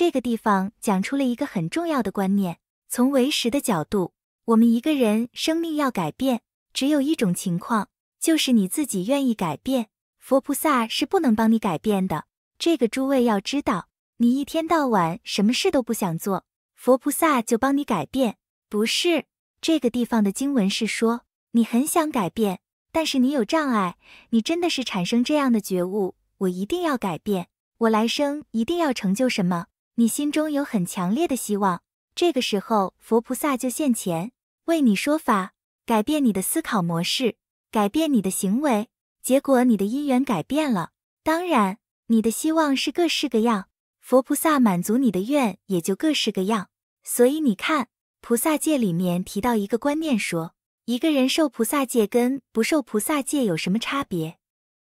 这个地方讲出了一个很重要的观念。从唯识的角度，我们一个人生命要改变，只有一种情况，就是你自己愿意改变。佛菩萨是不能帮你改变的。这个诸位要知道，你一天到晚什么事都不想做，佛菩萨就帮你改变，不是。这个地方的经文是说，你很想改变，但是你有障碍。你真的是产生这样的觉悟，我一定要改变，我来生一定要成就什么。你心中有很强烈的希望，这个时候佛菩萨就现前为你说法，改变你的思考模式，改变你的行为，结果你的因缘改变了。当然，你的希望是各式各样，佛菩萨满足你的愿也就各式各样。所以你看，菩萨戒里面提到一个观念，说一个人受菩萨戒跟不受菩萨戒有什么差别？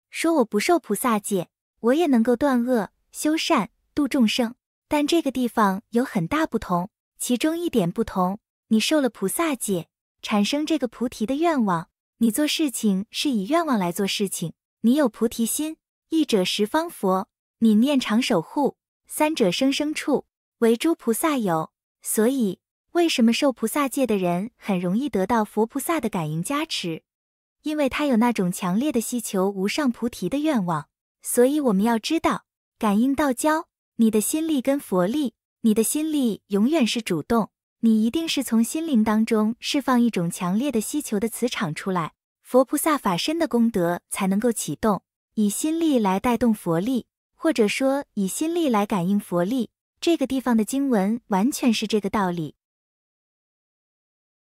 说我不受菩萨戒，我也能够断恶修善，度众生。但这个地方有很大不同，其中一点不同，你受了菩萨戒，产生这个菩提的愿望，你做事情是以愿望来做事情，你有菩提心，一者十方佛，你念常守护，三者生生处为诸菩萨有。所以，为什么受菩萨戒的人很容易得到佛菩萨的感应加持？因为他有那种强烈的希求无上菩提的愿望。所以，我们要知道感应道交。你的心力跟佛力，你的心力永远是主动，你一定是从心灵当中释放一种强烈的需求的磁场出来，佛菩萨法身的功德才能够启动，以心力来带动佛力，或者说以心力来感应佛力，这个地方的经文完全是这个道理。